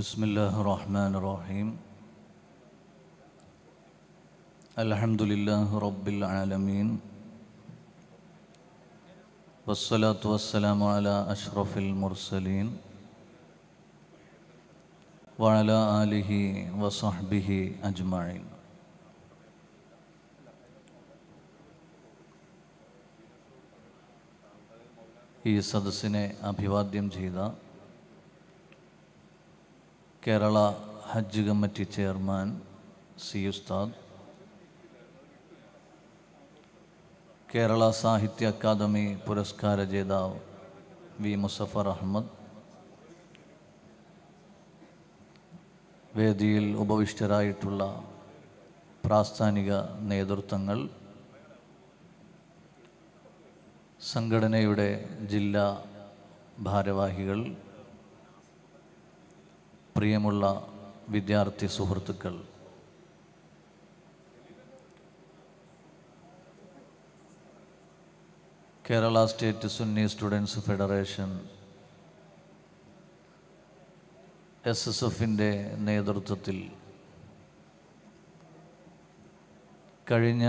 بسم الله الرحمن الرحيم الحمد لله رب العالمين والصلاة والسلام على أشرف المرسلين وعلى آله وصحبه أجمعين صدسنة أبي അഭിവാദ്യം ചെയ്ത കേരള ഹജ്ജ് കമ്മിറ്റി ചെയർമാൻ സി ഉസ്താദ് കേരള സാഹിത്യ അക്കാദമി പുരസ്കാര ജേതാവ് വി മുസഫർ അഹമ്മദ് വേദിയിൽ ഉപവിഷ്ടരായിട്ടുള്ള പ്രാസ്ഥാനിക നേതൃത്വങ്ങൾ സംഘടനയുടെ ജില്ലാ ഭാരവാഹികൾ പ്രിയമുള്ള വിദ്യാർത്ഥി സുഹൃത്തുക്കൾ Kerala state Sunni students federation S S എഫിൻ്റെ നേതൃത്വത്തിൽ കഴിഞ്ഞ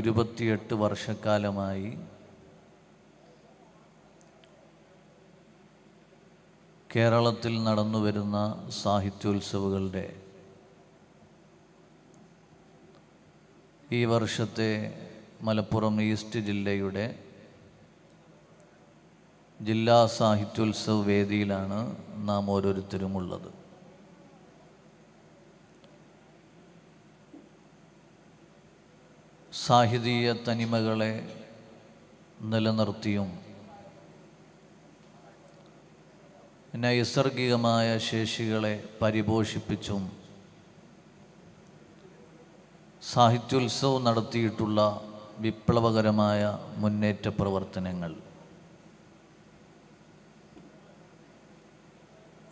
ഇരുപത്തിയെട്ട് വർഷക്കാലമായി കേരളത്തിൽ നടന്നു വരുന്ന സാഹിത്യോത്സവങ്ങളുടെ ഈ വർഷത്തെ മലപ്പുറം ഈസ്റ്റ് ജില്ലയുടെ ജില്ലാ സാഹിത്യോത്സവ വേദിയിലാണ് നാം ഓരോരുത്തരുമുള്ളത് സാഹിതീയ തനിമകളെ നിലനിർത്തിയും നൈസർഗികമായ ശേഷികളെ പരിപോഷിപ്പിച്ചും സാഹിത്യോത്സവം നടത്തിയിട്ടുള്ള വിപ്ലവകരമായ മുന്നേറ്റ പ്രവർത്തനങ്ങൾ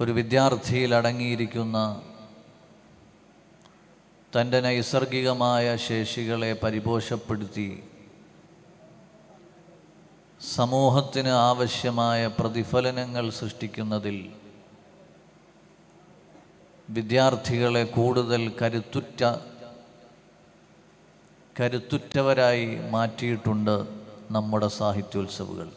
ഒരു വിദ്യാർത്ഥിയിൽ അടങ്ങിയിരിക്കുന്ന തൻ്റെ നൈസർഗികമായ ശേഷികളെ പരിപോഷപ്പെടുത്തി സമൂഹത്തിന് ആവശ്യമായ പ്രതിഫലനങ്ങൾ സൃഷ്ടിക്കുന്നതിൽ വിദ്യാർത്ഥികളെ കൂടുതൽ കരുത്തുറ്റ കരുത്തുറ്റവരായി മാറ്റിയിട്ടുണ്ട് നമ്മുടെ സാഹിത്യോത്സവുകൾ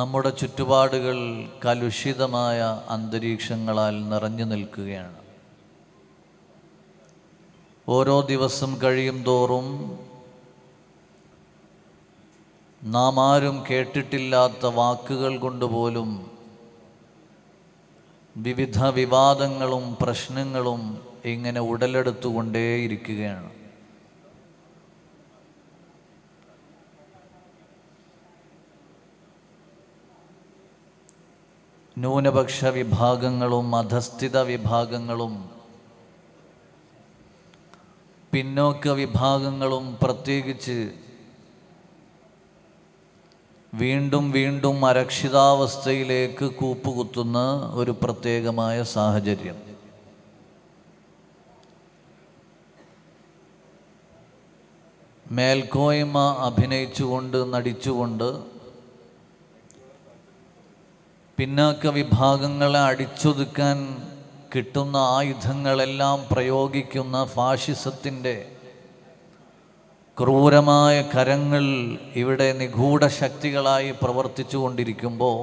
നമ്മുടെ ചുറ്റുപാടുകൾ കലുഷിതമായ അന്തരീക്ഷങ്ങളാൽ നിറഞ്ഞു നിൽക്കുകയാണ് ഓരോ ദിവസം കഴിയും തോറും നാം ആരും കേട്ടിട്ടില്ലാത്ത വാക്കുകൾ കൊണ്ടുപോലും വിവിധ വിവാദങ്ങളും പ്രശ്നങ്ങളും ഇങ്ങനെ ഉടലെടുത്തുകൊണ്ടേയിരിക്കുകയാണ് ന്യൂനപക്ഷ വിഭാഗങ്ങളും അധസ്ഥിത വിഭാഗങ്ങളും പിന്നോക്ക വിഭാഗങ്ങളും പ്രത്യേകിച്ച് വീണ്ടും വീണ്ടും അരക്ഷിതാവസ്ഥയിലേക്ക് കൂപ്പുകുത്തുന്ന ഒരു പ്രത്യേകമായ സാഹചര്യം മേൽക്കോയ്മ അഭിനയിച്ചുകൊണ്ട് നടിച്ചുകൊണ്ട് പിന്നാക്ക വിഭാഗങ്ങളെ അടിച്ചൊതുക്കാൻ കിട്ടുന്ന ആയുധങ്ങളെല്ലാം പ്രയോഗിക്കുന്ന ഫാഷിസത്തിൻ്റെ ക്രൂരമായ കരങ്ങൾ ഇവിടെ നിഗൂഢ ശക്തികളായി പ്രവർത്തിച്ചു കൊണ്ടിരിക്കുമ്പോൾ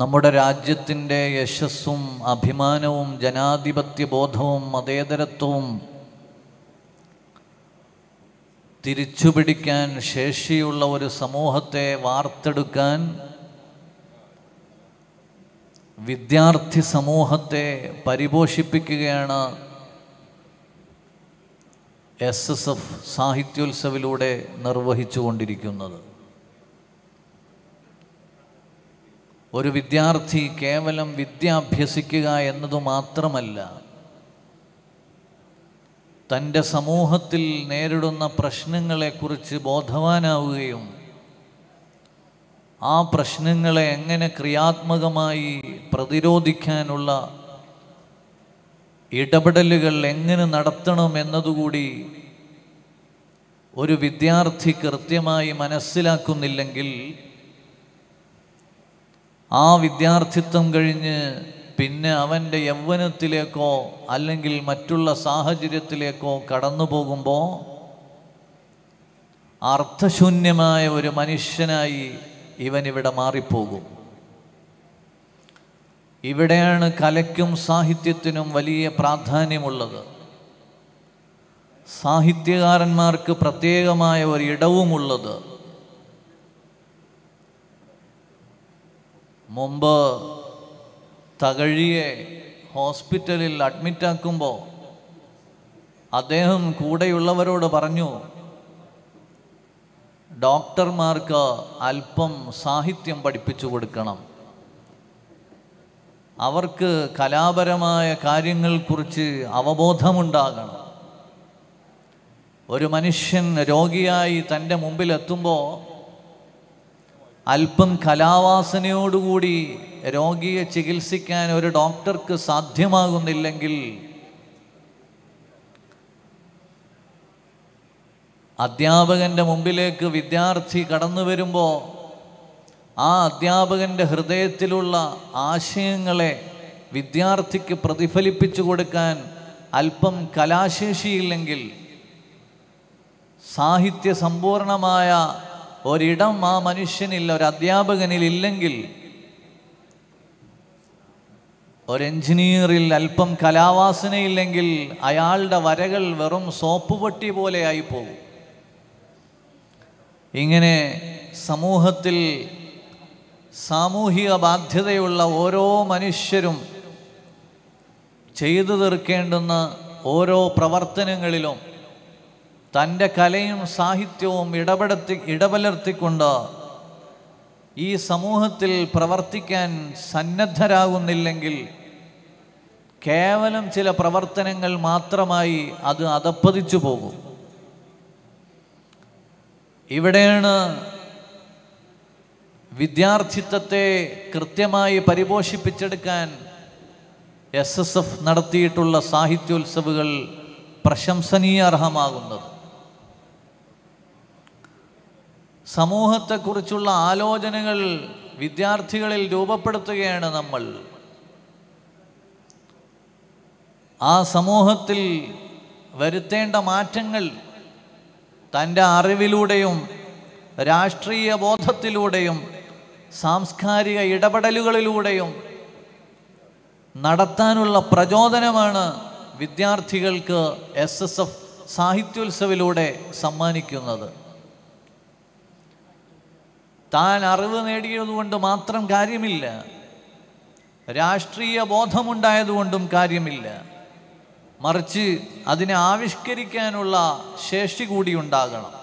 നമ്മുടെ രാജ്യത്തിൻ്റെ യശസ്സും അഭിമാനവും ജനാധിപത്യ ബോധവും മതേതരത്വവും തിരിച്ചുപിടിക്കാൻ ശേഷിയുള്ള ഒരു സമൂഹത്തെ വാർത്തെടുക്കാൻ വിദ്യാർത്ഥി സമൂഹത്തെ പരിപോഷിപ്പിക്കുകയാണ് എസ് എസ് എഫ് സാഹിത്യോത്സവിലൂടെ നിർവഹിച്ചുകൊണ്ടിരിക്കുന്നത് ഒരു വിദ്യാർത്ഥി കേവലം വിദ്യ അഭ്യസിക്കുക എന്നതു മാത്രമല്ല തൻ്റെ സമൂഹത്തിൽ നേരിടുന്ന പ്രശ്നങ്ങളെക്കുറിച്ച് ബോധവാനാവുകയും ആ പ്രശ്നങ്ങളെ എങ്ങനെ ക്രിയാത്മകമായി പ്രതിരോധിക്കാനുള്ള ഇടപെടലുകൾ എങ്ങനെ നടത്തണം എന്നതുകൂടി ഒരു വിദ്യാർത്ഥി കൃത്യമായി മനസ്സിലാക്കുന്നില്ലെങ്കിൽ ആ വിദ്യാർത്ഥിത്വം കഴിഞ്ഞ് പിന്നെ അവൻ്റെ യൗവനത്തിലേക്കോ അല്ലെങ്കിൽ മറ്റുള്ള സാഹചര്യത്തിലേക്കോ കടന്നു പോകുമ്പോൾ അർത്ഥശൂന്യമായ ഒരു മനുഷ്യനായി ഇവനിവിടെ മാറിപ്പോകും ഇവിടെയാണ് കലയ്ക്കും സാഹിത്യത്തിനും വലിയ പ്രാധാന്യമുള്ളത് സാഹിത്യകാരന്മാർക്ക് പ്രത്യേകമായ ഒരു മുമ്പ് തകഴിയെ ഹോസ്പിറ്റലിൽ അഡ്മിറ്റാക്കുമ്പോൾ അദ്ദേഹം കൂടെയുള്ളവരോട് പറഞ്ഞു ഡോക്ടർമാർക്ക് അല്പം സാഹിത്യം പഠിപ്പിച്ചു കൊടുക്കണം അവർക്ക് കലാപരമായ കാര്യങ്ങളെക്കുറിച്ച് അവബോധമുണ്ടാകണം ഒരു മനുഷ്യൻ രോഗിയായി തൻ്റെ മുമ്പിലെത്തുമ്പോൾ അല്പം കലാവാസനയോടുകൂടി രോഗിയെ ചികിത്സിക്കാൻ ഒരു ഡോക്ടർക്ക് സാധ്യമാകുന്നില്ലെങ്കിൽ അധ്യാപകൻ്റെ മുമ്പിലേക്ക് വിദ്യാർത്ഥി കടന്നു വരുമ്പോൾ ആ അധ്യാപകൻ്റെ ഹൃദയത്തിലുള്ള ആശയങ്ങളെ വിദ്യാർത്ഥിക്ക് പ്രതിഫലിപ്പിച്ചു കൊടുക്കാൻ അല്പം കലാശേഷിയില്ലെങ്കിൽ സാഹിത്യ സമ്പൂർണമായ ഒരിടം ആ മനുഷ്യനിൽ ഒരു അധ്യാപകനിൽ ഇല്ലെങ്കിൽ ഒരു എഞ്ചിനീയറിൽ അല്പം കലാവാസനയില്ലെങ്കിൽ അയാളുടെ വരകൾ വെറും സോപ്പ് പൊട്ടി പോലെയായി പോകും ഇങ്ങനെ സമൂഹത്തിൽ സാമൂഹിക ബാധ്യതയുള്ള ഓരോ മനുഷ്യരും ചെയ്തു തീർക്കേണ്ടുന്ന ഓരോ പ്രവർത്തനങ്ങളിലും തൻ്റെ കലയും സാഹിത്യവും ഇടപെടുത്തി ഇടപലർത്തിക്കൊണ്ട് ഈ സമൂഹത്തിൽ പ്രവർത്തിക്കാൻ സന്നദ്ധരാകുന്നില്ലെങ്കിൽ കേവലം ചില പ്രവർത്തനങ്ങൾ മാത്രമായി അത് അതപ്പതിച്ചു പോകും ഇവിടെയാണ് വിദ്യാർത്ഥിത്വത്തെ കൃത്യമായി പരിപോഷിപ്പിച്ചെടുക്കാൻ എസ് എസ് എഫ് നടത്തിയിട്ടുള്ള സാഹിത്യോത്സവുകൾ പ്രശംസനീയർഹമാകുന്നത് സമൂഹത്തെക്കുറിച്ചുള്ള ആലോചനകൾ വിദ്യാർത്ഥികളിൽ രൂപപ്പെടുത്തുകയാണ് നമ്മൾ ആ സമൂഹത്തിൽ വരുത്തേണ്ട മാറ്റങ്ങൾ തൻ്റെ അറിവിലൂടെയും രാഷ്ട്രീയ ബോധത്തിലൂടെയും സാംസ്കാരിക ഇടപെടലുകളിലൂടെയും നടത്താനുള്ള പ്രചോദനമാണ് വിദ്യാർത്ഥികൾക്ക് എസ് എസ് എഫ് സാഹിത്യോത്സവിലൂടെ സമ്മാനിക്കുന്നത് താൻ അറിവ് നേടിയതുകൊണ്ട് മാത്രം കാര്യമില്ല രാഷ്ട്രീയ ബോധമുണ്ടായതുകൊണ്ടും കാര്യമില്ല മറിച്ച് അതിനെ ആവിഷ്കരിക്കാനുള്ള ശേഷി കൂടി ഉണ്ടാകണം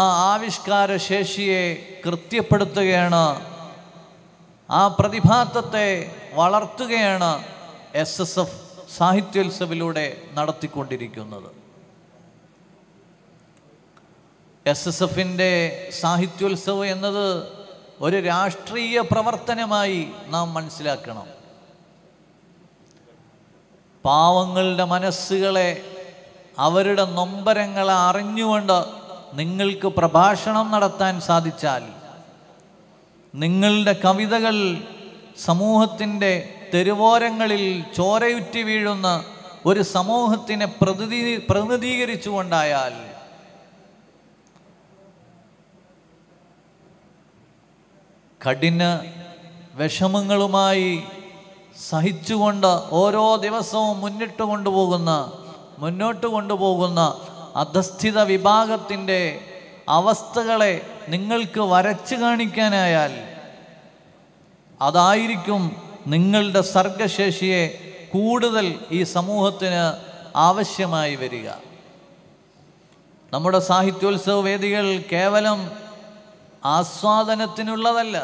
ആ ആവിഷ്കാര ശേഷിയെ കൃത്യപ്പെടുത്തുകയാണ് ആ പ്രതിഭാത്തത്തെ വളർത്തുകയാണ് എസ് എസ് എഫ് സാഹിത്യോത്സവിലൂടെ നടത്തിക്കൊണ്ടിരിക്കുന്നത് എസ് എസ് എഫിൻ്റെ സാഹിത്യോത്സവം എന്നത് ഒരു രാഷ്ട്രീയ പ്രവർത്തനമായി നാം മനസ്സിലാക്കണം പാവങ്ങളുടെ മനസ്സുകളെ അവരുടെ നൊമ്പരങ്ങളെ അറിഞ്ഞുകൊണ്ട് നിങ്ങൾക്ക് പ്രഭാഷണം നടത്താൻ സാധിച്ചാൽ നിങ്ങളുടെ കവിതകൾ സമൂഹത്തിൻ്റെ തെരുവോരങ്ങളിൽ ചോരയുറ്റി വീഴുന്ന ഒരു സമൂഹത്തിനെ പ്രതിനി പ്രതിനിധീകരിച്ചുകൊണ്ടായാൽ കഠിന വിഷമങ്ങളുമായി സഹിച്ചുകൊണ്ട് ഓരോ ദിവസവും മുന്നിട്ട് കൊണ്ടുപോകുന്ന മുന്നോട്ട് കൊണ്ടുപോകുന്ന അധസ്ഥിത വിഭാഗത്തിൻ്റെ അവസ്ഥകളെ നിങ്ങൾക്ക് വരച്ചു കാണിക്കാനായാൽ അതായിരിക്കും നിങ്ങളുടെ സർഗശേഷിയെ കൂടുതൽ ഈ സമൂഹത്തിന് ആവശ്യമായി വരിക നമ്മുടെ സാഹിത്യോത്സവ വേദികൾ കേവലം ആസ്വാദനത്തിനുള്ളതല്ല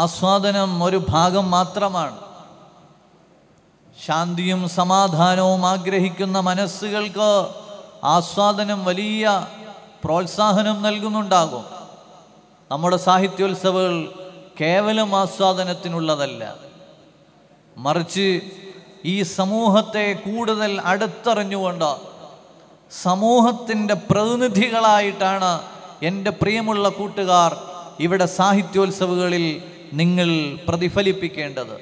ആസ്വാദനം ഒരു ഭാഗം മാത്രമാണ് ശാന്തിയും സമാധാനവും ആഗ്രഹിക്കുന്ന മനസ്സുകൾക്ക് ആസ്വാദനം വലിയ പ്രോത്സാഹനം നൽകുന്നുണ്ടാകും നമ്മുടെ സാഹിത്യോത്സവങ്ങൾ കേവലം ആസ്വാദനത്തിനുള്ളതല്ല മറിച്ച് ഈ സമൂഹത്തെ കൂടുതൽ അടുത്തറിഞ്ഞുകൊണ്ട് സമൂഹത്തിൻ്റെ പ്രതിനിധികളായിട്ടാണ് എൻ്റെ പ്രിയമുള്ള കൂട്ടുകാർ ഇവിടെ സാഹിത്യോത്സവങ്ങളിൽ നിങ്ങൾ പ്രതിഫലിപ്പിക്കേണ്ടത്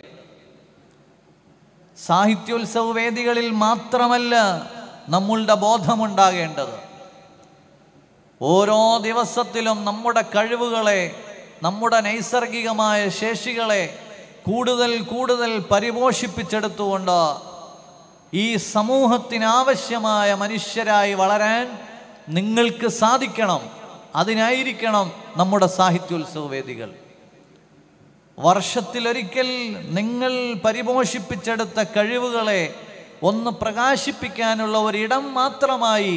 സാഹിത്യോത്സവ വേദികളിൽ മാത്രമല്ല നമ്മളുടെ ബോധമുണ്ടാകേണ്ടത് ഓരോ ദിവസത്തിലും നമ്മുടെ കഴിവുകളെ നമ്മുടെ നൈസർഗികമായ ശേഷികളെ കൂടുതൽ കൂടുതൽ പരിപോഷിപ്പിച്ചെടുത്തുകൊണ്ട് ഈ സമൂഹത്തിനാവശ്യമായ മനുഷ്യരായി വളരാൻ നിങ്ങൾക്ക് സാധിക്കണം അതിനായിരിക്കണം നമ്മുടെ സാഹിത്യോത്സവ വേദികൾ വർഷത്തിലൊരിക്കൽ നിങ്ങൾ പരിപോഷിപ്പിച്ചെടുത്ത കഴിവുകളെ ഒന്ന് പ്രകാശിപ്പിക്കാനുള്ള ഒരിടം മാത്രമായി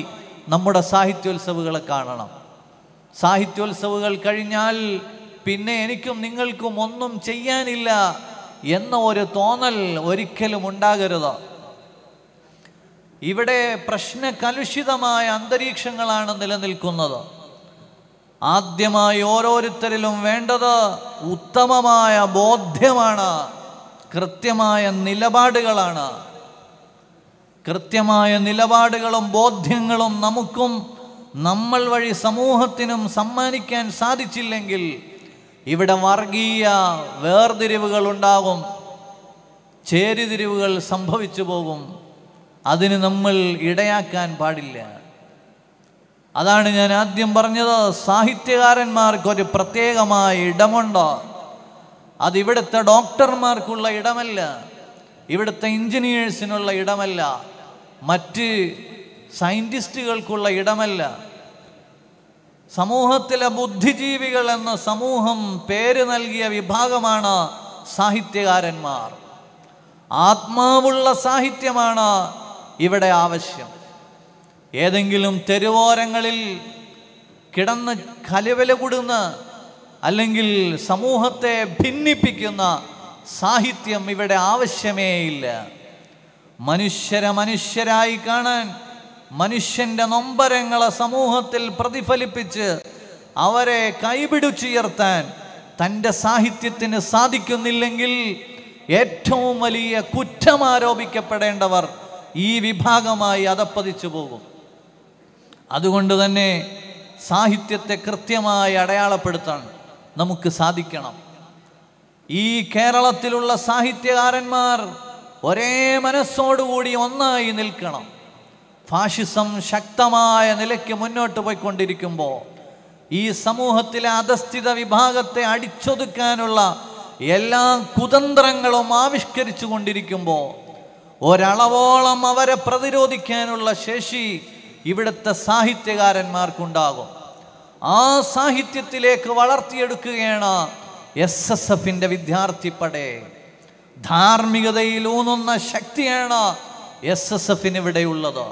നമ്മുടെ സാഹിത്യോത്സവുകളെ കാണണം സാഹിത്യോത്സവുകൾ കഴിഞ്ഞാൽ പിന്നെ എനിക്കും നിങ്ങൾക്കും ഒന്നും ചെയ്യാനില്ല എന്ന ഒരു തോന്നൽ ഒരിക്കലും ഉണ്ടാകരുത് ഇവിടെ പ്രശ്ന കലുഷിതമായ അന്തരീക്ഷങ്ങളാണ് നിലനിൽക്കുന്നത് ആദ്യമായി ഓരോരുത്തരിലും വേണ്ടത് ഉത്തമമായ ബോധ്യമാണ് കൃത്യമായ നിലപാടുകളാണ് കൃത്യമായ നിലപാടുകളും ബോധ്യങ്ങളും നമുക്കും നമ്മൾ വഴി സമൂഹത്തിനും സമ്മാനിക്കാൻ സാധിച്ചില്ലെങ്കിൽ ഇവിടെ വർഗീയ വേർതിരിവുകൾ ഉണ്ടാകും ചേരിതിരിവുകൾ സംഭവിച്ചു പോകും അതിന് നമ്മൾ ഇടയാക്കാൻ പാടില്ല അതാണ് ഞാൻ ആദ്യം പറഞ്ഞത് സാഹിത്യകാരന്മാർക്ക് ഒരു പ്രത്യേകമായ ഇടമുണ്ട് അതിവിടുത്തെ ഡോക്ടർമാർക്കുള്ള ഇടമല്ല ഇവിടുത്തെ എഞ്ചിനീയേഴ്സിനുള്ള ഇടമല്ല മറ്റ് സയൻറ്റിസ്റ്റുകൾക്കുള്ള ഇടമല്ല സമൂഹത്തിലെ ബുദ്ധിജീവികൾ എന്ന സമൂഹം പേര് നൽകിയ വിഭാഗമാണ് സാഹിത്യകാരന്മാർ ആത്മാവുള്ള സാഹിത്യമാണ് ഇവിടെ ആവശ്യം ഏതെങ്കിലും തെരുവോരങ്ങളിൽ കിടന്ന് കലവില കൂടുന്ന അല്ലെങ്കിൽ സമൂഹത്തെ ഭിന്നിപ്പിക്കുന്ന സാഹിത്യം ഇവിടെ ആവശ്യമേ ഇല്ല മനുഷ്യരെ മനുഷ്യരായി കാണാൻ മനുഷ്യൻ്റെ നൊമ്പരങ്ങളെ സമൂഹത്തിൽ പ്രതിഫലിപ്പിച്ച് അവരെ കൈപിടിച്ചുയർത്താൻ തൻ്റെ സാഹിത്യത്തിന് സാധിക്കുന്നില്ലെങ്കിൽ ഏറ്റവും വലിയ കുറ്റമാരോപിക്കപ്പെടേണ്ടവർ ഈ വിഭാഗമായി അതപ്പതിച്ചു പോകും അതുകൊണ്ട് തന്നെ സാഹിത്യത്തെ കൃത്യമായി അടയാളപ്പെടുത്താൻ നമുക്ക് സാധിക്കണം ഈ കേരളത്തിലുള്ള സാഹിത്യകാരന്മാർ ഒരേ മനസ്സോടുകൂടി ഒന്നായി നിൽക്കണം ഫാഷിസം ശക്തമായ നിലയ്ക്ക് മുന്നോട്ട് പോയിക്കൊണ്ടിരിക്കുമ്പോൾ ഈ സമൂഹത്തിലെ അധസ്ഥിത വിഭാഗത്തെ അടിച്ചൊതുക്കാനുള്ള എല്ലാ കുതന്ത്രങ്ങളും ആവിഷ്കരിച്ചു കൊണ്ടിരിക്കുമ്പോൾ ഒരളവോളം അവരെ പ്രതിരോധിക്കാനുള്ള ശേഷി ഇവിടുത്തെ സാഹിത്യകാരന്മാർക്കുണ്ടാകും ആ സാഹിത്യത്തിലേക്ക് വളർത്തിയെടുക്കുകയാണ് എസ് എസ് എഫിൻ്റെ വിദ്യാർത്ഥിപ്പടെ ധാർമ്മികതയിലൂന്നുന്ന ശക്തിയാണ് എസ് എസ് എഫിന് ഇവിടെയുള്ളത്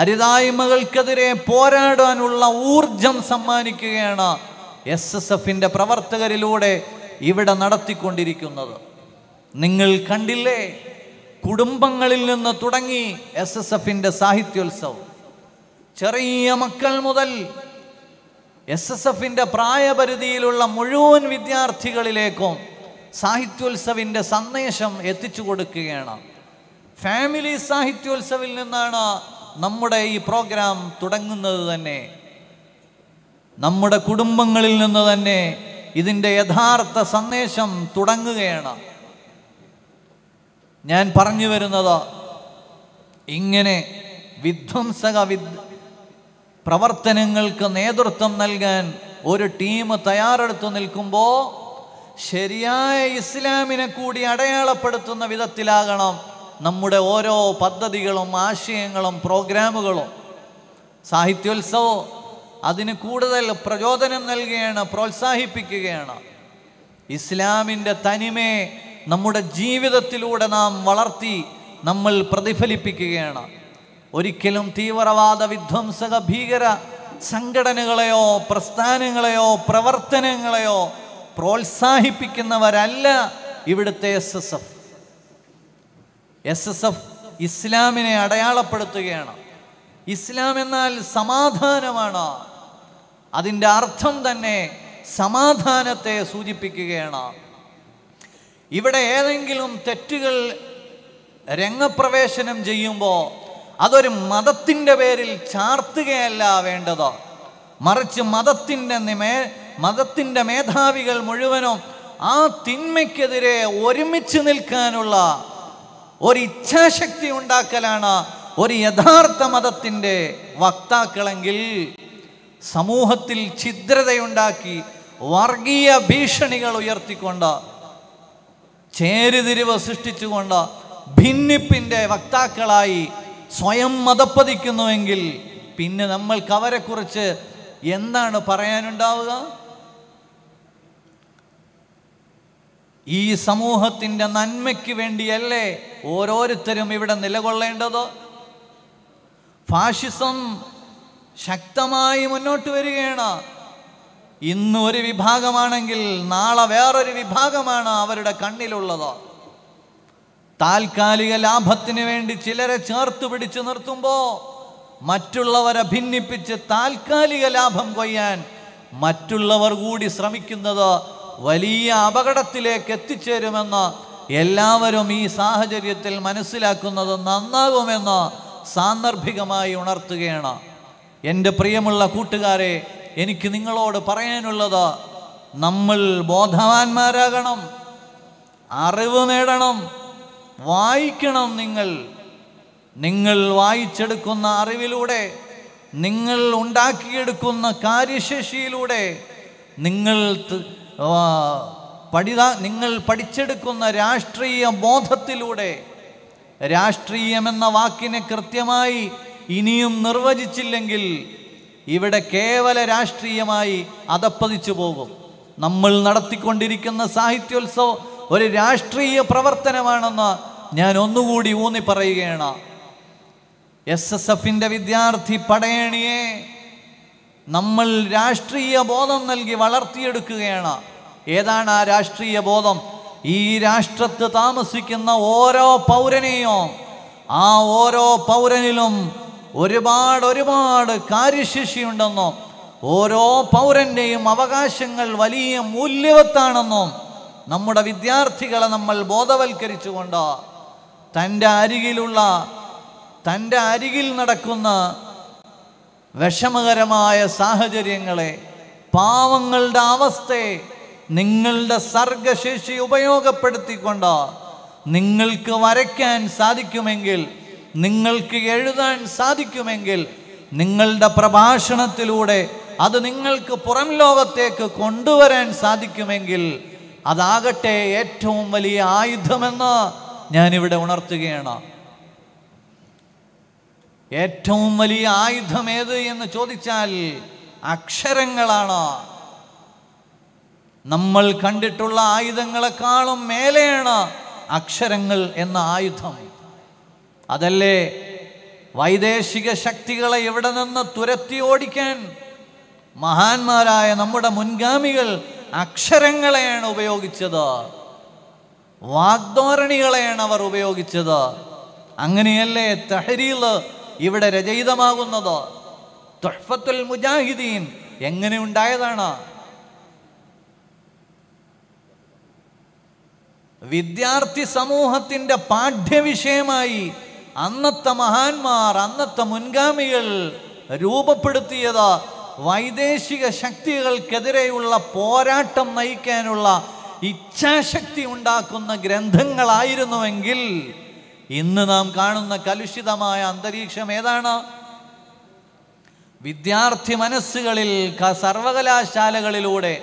അരുതായ്മകൾക്കെതിരെ പോരാടാനുള്ള ഊർജം സമ്മാനിക്കുകയാണ് എസ് എസ് എഫിൻ്റെ പ്രവർത്തകരിലൂടെ ഇവിടെ നടത്തിക്കൊണ്ടിരിക്കുന്നത് നിങ്ങൾ കണ്ടില്ലേ കുടുംബങ്ങളിൽ നിന്ന് തുടങ്ങി എസ് എസ് എഫിന്റെ സാഹിത്യോത്സവം ചെറിയ മക്കൾ മുതൽ എസ് എസ് എഫിന്റെ പ്രായപരിധിയിലുള്ള മുഴുവൻ വിദ്യാർത്ഥികളിലേക്കും സാഹിത്യോത്സവിൻ്റെ സന്ദേശം എത്തിച്ചു കൊടുക്കുകയാണ് ഫാമിലി സാഹിത്യോത്സവിൽ നിന്നാണ് നമ്മുടെ ഈ പ്രോഗ്രാം തുടങ്ങുന്നത് തന്നെ നമ്മുടെ കുടുംബങ്ങളിൽ നിന്ന് തന്നെ ഇതിൻ്റെ യഥാർത്ഥ സന്ദേശം തുടങ്ങുകയാണ് ഞാൻ പറഞ്ഞു വരുന്നത് ഇങ്ങനെ വിധ്വംസക വിദ് പ്രവർത്തനങ്ങൾക്ക് നേതൃത്വം നൽകാൻ ഒരു ടീം തയ്യാറെടുത്ത് നിൽക്കുമ്പോൾ ശരിയായ ഇസ്ലാമിനെ കൂടി അടയാളപ്പെടുത്തുന്ന വിധത്തിലാകണം നമ്മുടെ ഓരോ പദ്ധതികളും ആശയങ്ങളും പ്രോഗ്രാമുകളും സാഹിത്യോത്സവവും അതിന് കൂടുതൽ പ്രചോദനം നൽകുകയാണ് പ്രോത്സാഹിപ്പിക്കുകയാണ് ഇസ്ലാമിൻ്റെ തനിമയെ നമ്മുടെ ജീവിതത്തിലൂടെ നാം വളർത്തി നമ്മൾ പ്രതിഫലിപ്പിക്കുകയാണ് ഒരിക്കലും തീവ്രവാദ വിധ്വംസക ഭീകര സംഘടനകളെയോ പ്രസ്ഥാനങ്ങളെയോ പ്രവർത്തനങ്ങളെയോ പ്രോത്സാഹിപ്പിക്കുന്നവരല്ല ഇവിടുത്തെ S S F S S F ഇസ്ലാമിനെ അടയാളപ്പെടുത്തുകയാണ് ഇസ്ലാം എന്നാൽ സമാധാനമാണ് അതിൻ്റെ അർത്ഥം തന്നെ സമാധാനത്തെ സൂചിപ്പിക്കുകയാണ് ഇവിടെ ഏതെങ്കിലും തെറ്റുകൾ രംഗപ്രവേശനം ചെയ്യുമ്പോൾ അതൊരു മതത്തിൻ്റെ പേരിൽ ചാർത്തുകയല്ല വേണ്ടത് മറിച്ച് മതത്തിൻ്റെ നിമേ മതത്തിൻ്റെ മേധാവികൾ മുഴുവനും ആ തിന്മയ്ക്കെതിരെ ഒരുമിച്ച് നിൽക്കാനുള്ള ഒരു ഇച്ഛാശക്തി ഉണ്ടാക്കലാണ് ഒരു യഥാർത്ഥ മതത്തിൻ്റെ വക്താക്കളെങ്കിൽ സമൂഹത്തിൽ ഛിദ്രതയുണ്ടാക്കി വർഗീയ ഭീഷണികൾ ഉയർത്തിക്കൊണ്ട് ചേരുതിരിവ് സൃഷ്ടിച്ചുകൊണ്ട് ഭിന്നിപ്പിൻ്റെ വക്താക്കളായി സ്വയം മതപ്പതിക്കുന്നുവെങ്കിൽ പിന്നെ നമ്മൾക്ക് അവരെക്കുറിച്ച് എന്താണ് പറയാനുണ്ടാവുക ഈ സമൂഹത്തിൻ്റെ നന്മയ്ക്ക് വേണ്ടിയല്ലേ ഓരോരുത്തരും ഇവിടെ നിലകൊള്ളേണ്ടത് ഫാഷിസം ശക്തമായി മുന്നോട്ട് വരികയാണ് ഇന്ന് ഒരു വിഭാഗമാണെങ്കിൽ നാളെ വേറൊരു വിഭാഗമാണ് അവരുടെ കണ്ണിലുള്ളത് താൽക്കാലിക ലാഭത്തിന് വേണ്ടി ചിലരെ ചേർത്ത് പിടിച്ചു നിർത്തുമ്പോൾ മറ്റുള്ളവരെ ഭിന്നിപ്പിച്ച് താൽക്കാലിക ലാഭം കൊയ്യാൻ മറ്റുള്ളവർ കൂടി ശ്രമിക്കുന്നത് വലിയ അപകടത്തിലേക്ക് എത്തിച്ചേരുമെന്ന് എല്ലാവരും ഈ സാഹചര്യത്തിൽ മനസ്സിലാക്കുന്നത് നന്നാകുമെന്ന് സാന്ദർഭികമായി ഉണർത്തുകയാണ് എൻ്റെ പ്രിയമുള്ള കൂട്ടുകാരെ എനിക്ക് നിങ്ങളോട് പറയാനുള്ളത് നമ്മൾ ബോധവാന്മാരാകണം അറിവ് നേടണം വായിക്കണം നിങ്ങൾ നിങ്ങൾ വായിച്ചെടുക്കുന്ന അറിവിലൂടെ നിങ്ങൾ ഉണ്ടാക്കിയെടുക്കുന്ന കാര്യശേഷിയിലൂടെ നിങ്ങൾ പഠിതാ നിങ്ങൾ പഠിച്ചെടുക്കുന്ന രാഷ്ട്രീയ ബോധത്തിലൂടെ രാഷ്ട്രീയമെന്ന വാക്കിനെ കൃത്യമായി ഇനിയും നിർവചിച്ചില്ലെങ്കിൽ ഇവിടെ കേവല രാഷ്ട്രീയമായി അതപ്പതിച്ചു പോകും നമ്മൾ നടത്തിക്കൊണ്ടിരിക്കുന്ന സാഹിത്യോത്സവം ഒരു രാഷ്ട്രീയ പ്രവർത്തനമാണെന്ന് ഞാൻ ഒന്നുകൂടി ഊന്നി പറയുകയാണ് എസ് എസ് എഫിൻ്റെ വിദ്യാർത്ഥി പടയണിയെ നമ്മൾ രാഷ്ട്രീയ ബോധം നൽകി വളർത്തിയെടുക്കുകയാണ് ഏതാണ് ആ രാഷ്ട്രീയ ബോധം ഈ രാഷ്ട്രത്ത് താമസിക്കുന്ന ഓരോ പൗരനെയോ ആ ഓരോ പൗരനിലും ഒരുപാട് ഒരുപാട് കാര്യശേഷിയുണ്ടെന്നും ഓരോ പൗരൻ്റെയും അവകാശങ്ങൾ വലിയ മൂല്യവത്താണെന്നും നമ്മുടെ വിദ്യാർത്ഥികളെ നമ്മൾ ബോധവൽക്കരിച്ചുകൊണ്ട് തൻ്റെ അരികിലുള്ള തൻ്റെ അരികിൽ നടക്കുന്ന വിഷമകരമായ സാഹചര്യങ്ങളെ പാവങ്ങളുടെ അവസ്ഥയെ നിങ്ങളുടെ സർഗശേഷി ഉപയോഗപ്പെടുത്തിക്കൊണ്ട് നിങ്ങൾക്ക് വരയ്ക്കാൻ സാധിക്കുമെങ്കിൽ നിങ്ങൾക്ക് എഴുതാൻ സാധിക്കുമെങ്കിൽ നിങ്ങളുടെ പ്രഭാഷണത്തിലൂടെ അത് നിങ്ങൾക്ക് പുറം ലോകത്തേക്ക് കൊണ്ടുവരാൻ സാധിക്കുമെങ്കിൽ അതാകട്ടെ ഏറ്റവും വലിയ ആയുധമെന്ന് ഞാനിവിടെ ഉണർത്തുകയാണ് ഏറ്റവും വലിയ ആയുധം ഏത് എന്ന് ചോദിച്ചാൽ അക്ഷരങ്ങളാണ് നമ്മൾ കണ്ടിട്ടുള്ള ആയുധങ്ങളെക്കാളും മേലെയാണ് അക്ഷരങ്ങൾ എന്ന ആയുധം അതല്ലേ വൈദേശിക ശക്തികളെ ഇവിടെ നിന്ന് തുരത്തി ഓടിക്കാൻ മഹാന്മാരായ നമ്മുടെ മുൻഗാമികൾ അക്ഷരങ്ങളെയാണ് ഉപയോഗിച്ചത് വാഗ്ദോരണികളെയാണ് അവർ ഉപയോഗിച്ചത് അങ്ങനെയല്ലേ തഹരീൽ ഇവിടെ രചയിതമാകുന്നത് തുഹ്ഫത്തുൽ മുജാഹിദീൻ എങ്ങനെ ഉണ്ടായതാണ് വിദ്യാർത്ഥി സമൂഹത്തിൻ്റെ പാഠ്യവിഷയമായി അന്നത്തെ മഹാന്മാർ അന്നത്തെ മുൻഗാമികൾ രൂപപ്പെടുത്തിയത് വൈദേശിക ശക്തികൾക്കെതിരെയുള്ള പോരാട്ടം നയിക്കാനുള്ള ഇച്ഛാശക്തി ഉണ്ടാക്കുന്ന ഗ്രന്ഥങ്ങളായിരുന്നുവെങ്കിൽ ഇന്ന് നാം കാണുന്ന കലുഷിതമായ അന്തരീക്ഷം ഏതാണ് വിദ്യാർത്ഥി മനസ്സുകളിൽ സർവകലാശാലകളിലൂടെ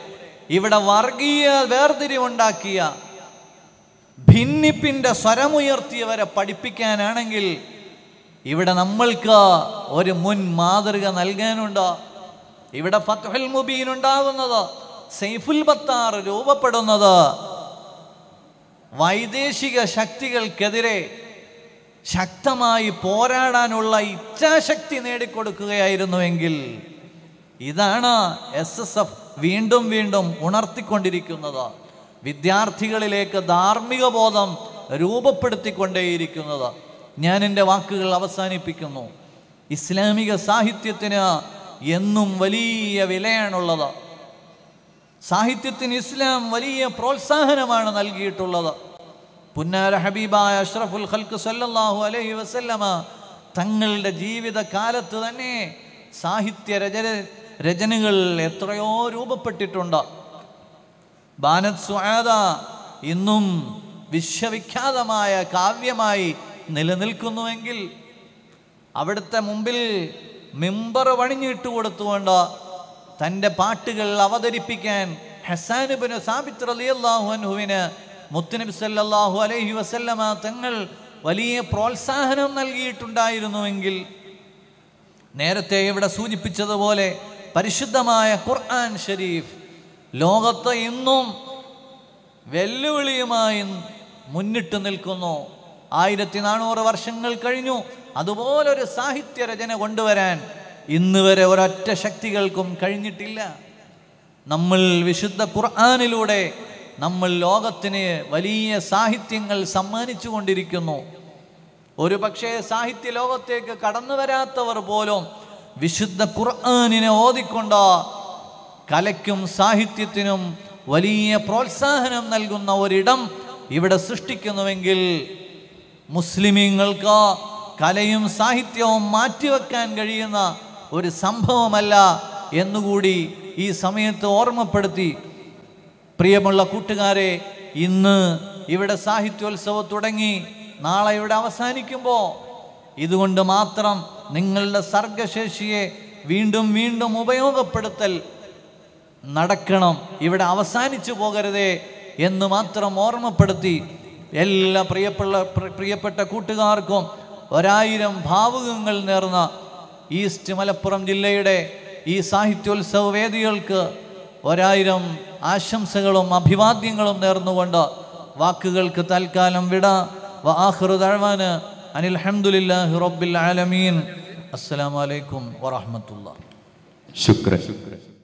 ഇവിടെ വർഗീയ വേർതിരിവുണ്ടാക്കിയ ഭിന്നിപ്പിൻ്റെ സ്വരമുയർത്തിയവരെ പഠിപ്പിക്കാനാണെങ്കിൽ ഇവിടെ നമ്മൾക്ക് ഒരു മുൻ മാതൃക നൽകാനുണ്ട് ഇവിടെ ഫത്ഹുൽ മുബീൻ ഉണ്ടാകുന്നത് സൈഫുൽ ബത്താർ രൂപപ്പെടുന്നത് വൈദേശിക ശക്തികൾക്കെതിരെ ശക്തമായി പോരാടാനുള്ള ഇച്ഛാശക്തി നേടിക്കൊടുക്കുകയായിരുന്നുവെങ്കിൽ ഇതാണ് എസ് എസ് എഫ് വീണ്ടും വീണ്ടും ഉണർത്തിക്കൊണ്ടിരിക്കുന്നത് വിദ്യാർത്ഥികളിലേക്ക് ധാർമ്മിക ബോധം രൂപപ്പെടുത്തിക്കൊണ്ടേയിരിക്കുന്നത് ഞാൻ എൻ്റെ വാക്കുകൾ അവസാനിപ്പിക്കുന്നു ഇസ്ലാമിക സാഹിത്യത്തിന് എന്നും വലിയ വിലയാണുള്ളത് സാഹിത്യത്തിന് ഇസ്ലാം വലിയ പ്രോത്സാഹനമാണ് നൽകിയിട്ടുള്ളത് പുന്നാര ഹബീബായ അഷ്റഫുൽ ഖൽക്ക് സല്ലാഹു അലൈഹി വസല്ലമ തങ്ങളുടെ ജീവിത കാലത്ത് തന്നെ സാഹിത്യ രചന രചനകൾ എത്രയോ രൂപപ്പെട്ടിട്ടുണ്ട് ബാനത് സുആദ ഇന്നും വിശ്വവിഖ്യാതമായ കാവ്യമായി നിലനിൽക്കുന്നുവെങ്കിൽ അവിടുത്തെ മുമ്പിൽ മിമ്പർ വണിഞ്ഞിട്ട് കൊടുത്തുകൊണ്ട് തൻ്റെ പാട്ടുകൾ അവതരിപ്പിക്കാൻ ഹസാനുബിന് സാബിത്ത് അലി അള്ളാഹു അനുഹുവിന് മുത്തുനബി സല്ലാഹു അലൈഹി വസല്ലമ തങ്ങൾ വലിയ പ്രോത്സാഹനം നൽകിയിട്ടുണ്ടായിരുന്നുവെങ്കിൽ നേരത്തെ ഇവിടെ സൂചിപ്പിച്ചതുപോലെ പരിശുദ്ധമായ ഖുർആൻ ഷരീഫ് ലോകത്ത് ഇന്നും വെല്ലുവിളിയുമായി മുന്നിട്ട് നിൽക്കുന്നു ആയിരത്തി നാനൂറ് വർഷങ്ങൾ കഴിഞ്ഞു അതുപോലൊരു സാഹിത്യ രചന കൊണ്ടുവരാൻ ഇന്ന് വരെ ഒരൊറ്റ ശക്തികൾക്കും കഴിഞ്ഞിട്ടില്ല നമ്മൾ വിശുദ്ധ ഖുർആാനിലൂടെ നമ്മൾ ലോകത്തിന് വലിയ സാഹിത്യങ്ങൾ സമ്മാനിച്ചു കൊണ്ടിരിക്കുന്നു ഒരു പക്ഷേ സാഹിത്യ ലോകത്തേക്ക് കടന്നു വരാത്തവർ പോലും വിശുദ്ധ ഖുർആാനിനെ ഓതിക്കൊണ്ട് കലയ്ക്കും സാഹിത്യത്തിനും വലിയ പ്രോത്സാഹനം നൽകുന്ന ഒരിടം ഇവിടെ സൃഷ്ടിക്കുന്നുവെങ്കിൽ മുസ്ലിമീങ്ങൾക്ക് കലയും സാഹിത്യവും മാറ്റിവെക്കാൻ കഴിയുന്ന ഒരു സംഭവമല്ല എന്നുകൂടി ഈ സമയത്ത് ഓർമ്മപ്പെടുത്തി പ്രിയമുള്ള കൂട്ടുകാരെ ഇന്ന് ഇവിടെ സാഹിത്യോത്സവം തുടങ്ങി നാളെ ഇവിടെ അവസാനിക്കുമ്പോൾ ഇതുകൊണ്ട് മാത്രം നിങ്ങളുടെ സർഗശേഷിയെ വീണ്ടും വീണ്ടും ഉപയോഗപ്പെടുത്തൽ നടക്കണം ഇവിടെ അവസാനിച്ചു പോകരുതേ എന്ന് മാത്രം ഓർമ്മപ്പെടുത്തി എല്ലാ പ്രിയപ്പെട്ട പ്രിയപ്പെട്ട കൂട്ടുകാർക്കും ഒരായിരം ഭാവുകങ്ങൾ നേർന്ന ഈസ്റ്റ് മലപ്പുറം ജില്ലയുടെ ഈ സാഹിത്യോത്സവ വേദികൾക്ക് ഒരായിരം ആശംസകളും അഭിവാദ്യങ്ങളും നേർന്നുകൊണ്ട് വാക്കുകൾക്ക് തൽക്കാലം വിട വാഹൃദഴവാന് അനിൽ അഹമ്മദില്ലാഹി റബ്ബിൽ ആലമീൻ അസ്സലാമലൈക്കും വറഹമത്തുള്ള ശുക്ര ശുക്ര